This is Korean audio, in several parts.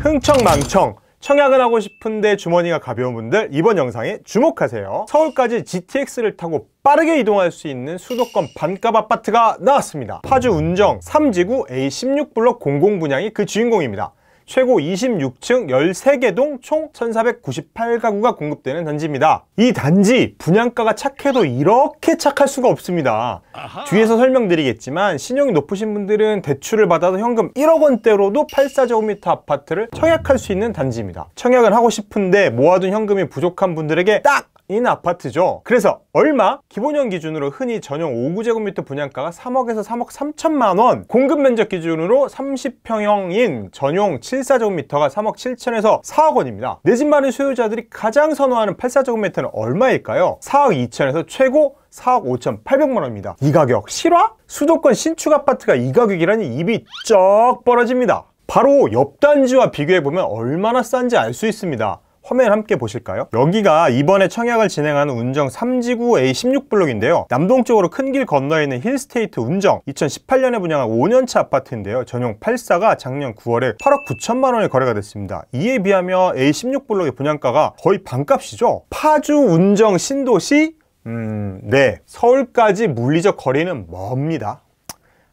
흥청망청 청약을 하고 싶은데 주머니가 가벼운 분들 이번 영상에 주목하세요 서울까지 GTX를 타고 빠르게 이동할 수 있는 수도권 반값 아파트가 나왔습니다 파주 운정 3지구 a 1 6블럭0 0분양이그 주인공입니다 최고 26층 13개 동총 1498가구가 공급되는 단지입니다. 이 단지 분양가가 착해도 이렇게 착할 수가 없습니다. 뒤에서 설명드리겠지만 신용이 높으신 분들은 대출을 받아서 현금 1억 원대로도 84제곱미터 아파트를 청약할 수 있는 단지입니다. 청약을 하고 싶은데 모아둔 현금이 부족한 분들에게 딱인 아파트죠 그래서 얼마? 기본형 기준으로 흔히 전용 5구제곱미터 분양가가 3억에서 3억 3천만 원 공급 면적 기준으로 30평형인 전용 74제곱미터가 3억 7천에서 4억 원입니다 내 집 마련 소유자들이 가장 선호하는 84제곱미터는 얼마일까요? 4억 2천에서 최고 4억 5천8백만 원입니다. 이 가격 실화? 수도권 신축 아파트가 이 가격이라니 입이 쩍 벌어집니다. 바로 옆 단지와 비교해보면 얼마나 싼지 알 수 있습니다. 화면을 함께 보실까요? 여기가 이번에 청약을 진행하는 운정 3지구 A16블록인데요. 남동쪽으로 큰 길 건너에 있는 힐스테이트 운정 2018년에 분양한 5년차 아파트인데요. 전용 8사가 작년 9월에 8억 9천만 원에 거래가 됐습니다. 이에 비하면 A16블록의 분양가가 거의 반값이죠. 파주 운정 신도시 음, 네. 서울까지 물리적 거리는 멉니다.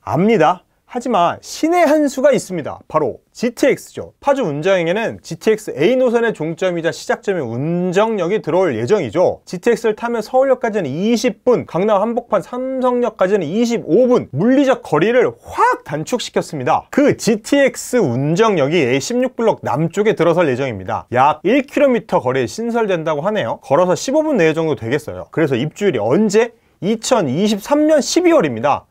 압니다. 하지만 신의 한 수가 있습니다. 바로 GTX죠. 파주 운정에는 행 GTX A 노선의 종점이자 시작점인 운정역이 들어올 예정이죠. GTX를 타면 서울역까지는 20분, 강남 한복판 삼성역까지는 25분 물리적 거리를 확 단축시켰습니다. 그 GTX 운정역이 A16블록 남쪽에 들어설 예정입니다. 약 1km 거리에 신설된다고 하네요. 걸어서 15분 내외 정도 되겠어요. 그래서 입주일이 언제? 2023년 12월입니다.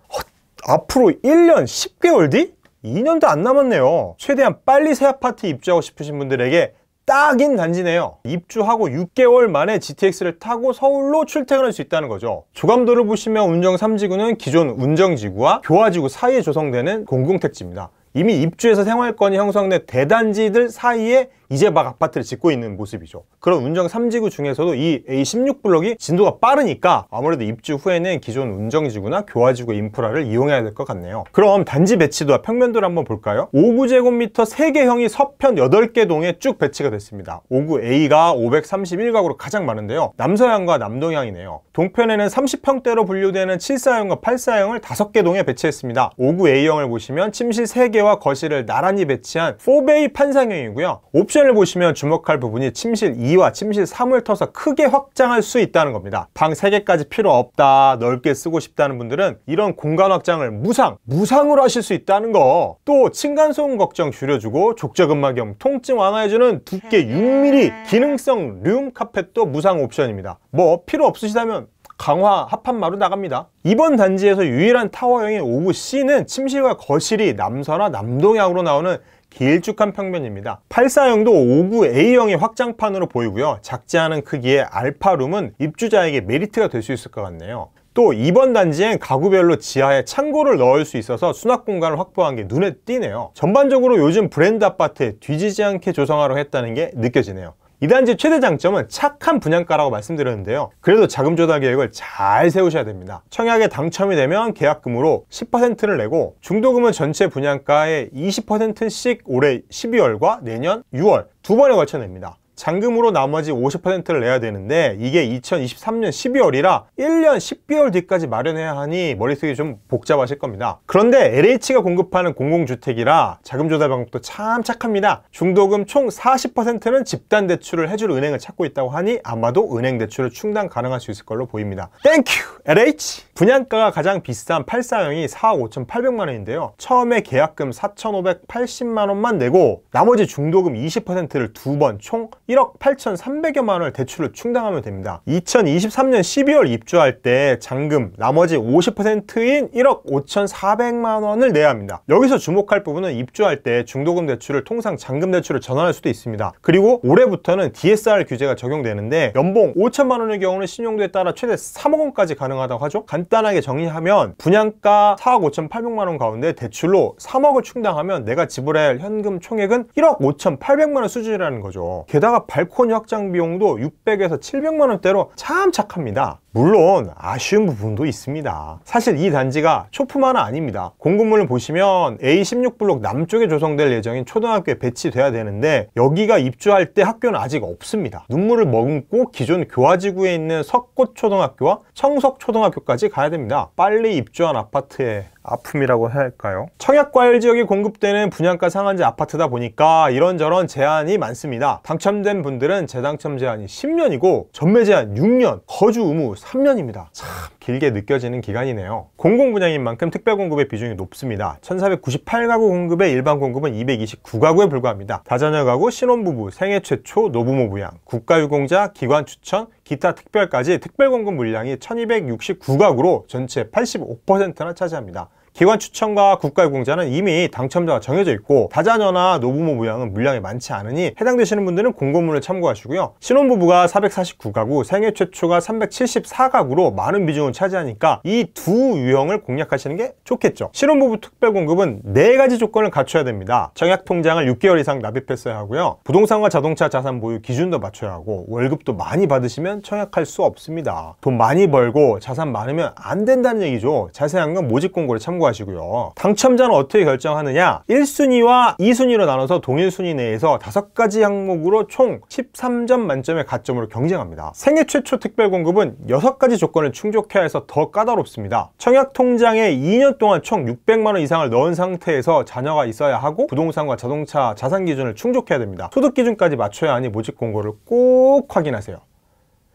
앞으로 1년 10개월 뒤? 2년도 안 남았네요 최대한 빨리 새 아파트 입주하고 싶으신 분들에게 딱인 단지네요 입주하고 6개월 만에 GTX를 타고 서울로 출퇴근할 수 있다는 거죠 조감도를 보시면 운정 3지구는 기존 운정지구와 교화지구 사이에 조성되는 공공택지입니다 이미 입주해서 생활권이 형성된 대단지들 사이에 이제 막 아파트를 짓고 있는 모습이죠. 그런 운정 3지구 중에서도 이 A16 블럭이 진도가 빠르니까 아무래도 입주 후에는 기존 운정지구나 교화지구 인프라를 이용해야 될 것 같네요. 그럼 단지 배치도와 평면도를 한번 볼까요? 5구제곱미터 3개형이 서편 8개 동에 쭉 배치가 됐습니다. 5구 A가 5 3 1각으로 가장 많은데요. 남서향과 남동향이네요. 동편에는 30평대로 분류되는 7사형과 8사형을 5개 동에 배치했습니다. 5구 A형을 보시면 침실 3개와 거실을 나란히 배치한 4베이 판상형이고요. 옵션 측면을 보시면 주목할 부분이 침실 2와 침실 3을 터서 크게 확장할 수 있다는 겁니다. 방 3개까지 필요 없다, 넓게 쓰고 싶다는 분들은 이런 공간 확장을 무상, 무상으로 하실 수 있다는 거. 또 층간소음 걱정 줄여주고 족저근막염 통증 완화해주는 두께 6mm 기능성 룸 카펫도 무상 옵션입니다. 뭐 필요 없으시다면 강화 합판마루 나갑니다. 이번 단지에서 유일한 타워형인 5구C는 침실과 거실이 남서나 남동향으로 나오는 길쭉한 평면입니다. 840도 59A형의 확장판으로 보이고요. 작지 않은 크기의 알파룸은 입주자에게 메리트가 될 수 있을 것 같네요. 또 이번 단지엔 가구별로 지하에 창고를 넣을 수 있어서 수납 공간을 확보한 게 눈에 띄네요. 전반적으로 요즘 브랜드 아파트에 뒤지지 않게 조성하려 했다는 게 느껴지네요. 이 단지 최대 장점은 착한 분양가라고 말씀드렸는데요. 그래도 자금 조달 계획을 잘 세우셔야 됩니다. 청약에 당첨이 되면 계약금으로 10%를 내고 중도금은 전체 분양가의 20%씩 올해 12월과 내년 6월 두 번에 걸쳐 냅니다. 잔금으로 나머지 50%를 내야 되는데 이게 2023년 12월이라 1년 1 2월 뒤까지 마련해야 하니 머릿속이 좀 복잡하실 겁니다. 그런데 LH가 공급하는 공공주택이라 자금 조달 방법도 참 착합니다. 중도금 총 40%는 집단 대출을 해줄 은행을 찾고 있다고 하니 아마도 은행 대출을 충당 가능할 수 있을 걸로 보입니다. 땡큐 LH! 분양가가 가장 비싼 8 4형이 4억 5,800만 원인데요. 처음에 계약금 4,580만 원만 내고 나머지 중도금 20%를 두 번총 1억 8,300여만 원을 대출을 충당하면 됩니다. 2023년 12월 입주할 때 잔금 나머지 50%인 1억 5,400만 원을 내야 합니다. 여기서 주목할 부분은 입주할 때 중도금 대출을 통상 잔금 대출을 전환할 수도 있습니다. 그리고 올해부터는 DSR 규제가 적용되는데 연봉 5천만 원의 경우는 신용도에 따라 최대 3억 원까지 가능하다고 하죠. 간단하게 정리하면 분양가 4억 5,800만 원 가운데 대출로 3억을 충당하면 내가 지불할 현금 총액은 1억 5,800만 원 수준이라는 거죠. 게다가 게다가 발코니 확장 비용도 600에서 700만 원대로 참 착합니다. 물론 아쉬운 부분도 있습니다 사실 이 단지가 초품만은 아닙니다 공급물을 보시면 A16블록 남쪽에 조성될 예정인 초등학교에 배치돼야 되는데 여기가 입주할 때 학교는 아직 없습니다 눈물을 머금고 기존 교화지구에 있는 석꽃초등학교와 청석초등학교까지 가야 됩니다 빨리 입주한 아파트에 아픔이라고 해야 할까요? 청약과열 지역이 공급되는 분양가 상한제 아파트다 보니까 이런저런 제한이 많습니다 당첨된 분들은 재당첨 제한이 10년이고 전매 제한 6년, 거주 의무 3년입니다. 참 길게 느껴지는 기간이네요. 공공 분양인 만큼 특별 공급의 비중이 높습니다. 1498가구 공급에 일반 공급은 229가구에 불과합니다. 다자녀 가구, 신혼부부, 생애 최초, 노부모 부양, 국가유공자, 기관 추천, 기타 특별까지 특별 공급 물량이 1269가구로 전체 85%나 차지합니다. 기관 추천과 국가유공자는 이미 당첨자가 정해져 있고 다자녀나 노부모 모양은 물량이 많지 않으니 해당되시는 분들은 공고문을 참고하시고요. 신혼부부가 449가구, 생애 최초가 374가구로 많은 비중을 차지하니까 이 두 유형을 공략하시는 게 좋겠죠. 신혼부부 특별공급은 네가지 조건을 갖춰야 됩니다. 청약통장을 6개월 이상 납입했어야 하고요. 부동산과 자동차 자산 보유 기준도 맞춰야 하고 월급도 많이 받으시면 청약할 수 없습니다. 돈 많이 벌고 자산 많으면 안 된다는 얘기죠. 자세한 건 모집 공고를 참고 참고하시고요. 당첨자는 어떻게 결정하느냐? 1순위와 2순위로 나눠서 동일 순위 내에서 5가지 항목으로 총 13점 만점의 가점으로 경쟁합니다. 생애 최초 특별 공급은 6가지 조건을 충족해야 해서 더 까다롭습니다. 청약 통장에 2년 동안 총 600만 원 이상을 넣은 상태에서 자녀가 있어야 하고 부동산과 자동차 자산 기준을 충족해야 됩니다. 소득 기준까지 맞춰야 하니 모집 공고를 꼭 확인하세요.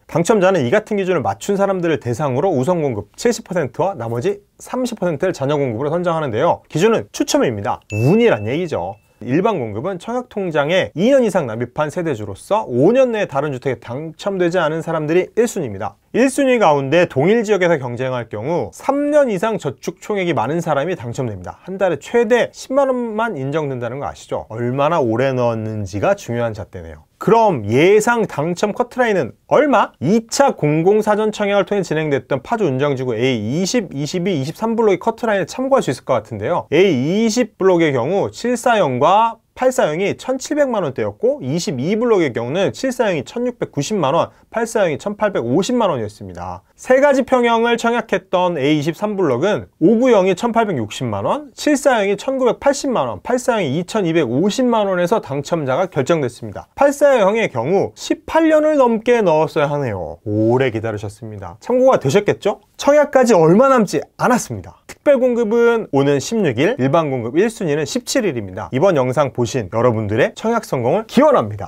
당첨자는 이 같은 기준을 맞춘 사람들을 대상으로 우선 공급 70%와 나머지 30%를 잔여 공급으로 선정하는데요. 기준은 추첨입니다. 운이란 얘기죠. 일반 공급은 청약통장에 2년 이상 납입한 세대주로서 5년 내에 다른 주택에 당첨되지 않은 사람들이 1순위입니다. 1순위 가운데 동일 지역에서 경쟁할 경우 3년 이상 저축 총액이 많은 사람이 당첨됩니다. 한 달에 최대 10만 원만 인정된다는 거 아시죠? 얼마나 오래 넣었는지가 중요한 잣대네요. 그럼 예상 당첨 커트라인은 얼마? 2차 공공사전 청약을 통해 진행됐던 파주 운정지구 A20, 22, 23블록의 커트라인을 참고할 수 있을 것 같은데요. A20 블록의 경우 740과 8사형이 1700만 원대였고 22블록의 경우는 7사형이 1690만 원, 8사형이 1850만 원이었습니다. 세 가지 평형을 청약했던 A23블록은 5 9형이 1860만 원, 7사형이 1980만 원, 8사형이 2250만 원에서 당첨자가 결정됐습니다. 8사형의 경우 18년을 넘게 넣었어야 하네요. 오래 기다리셨습니다. 참고가 되셨겠죠? 청약까지 얼마 남지 않았습니다. 특별 공급은 오는 16일, 일반 공급 1순위는 17일입니다. 이번 영상 보신 여러분들의 청약 성공을 기원합니다.